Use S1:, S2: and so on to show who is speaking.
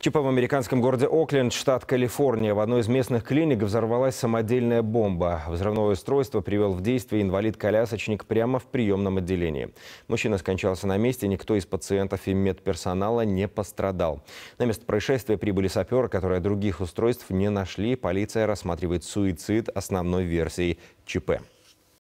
S1: ЧП типа в американском городе Окленд, штат Калифорния. В одной из местных клиник взорвалась самодельная бомба. Взрывное устройство привел в действие инвалид-колясочник прямо в приемном отделении. Мужчина скончался на месте, никто из пациентов и медперсонала не пострадал. На место происшествия прибыли саперы, которые других устройств не нашли. Полиция рассматривает суицид основной версией ЧП.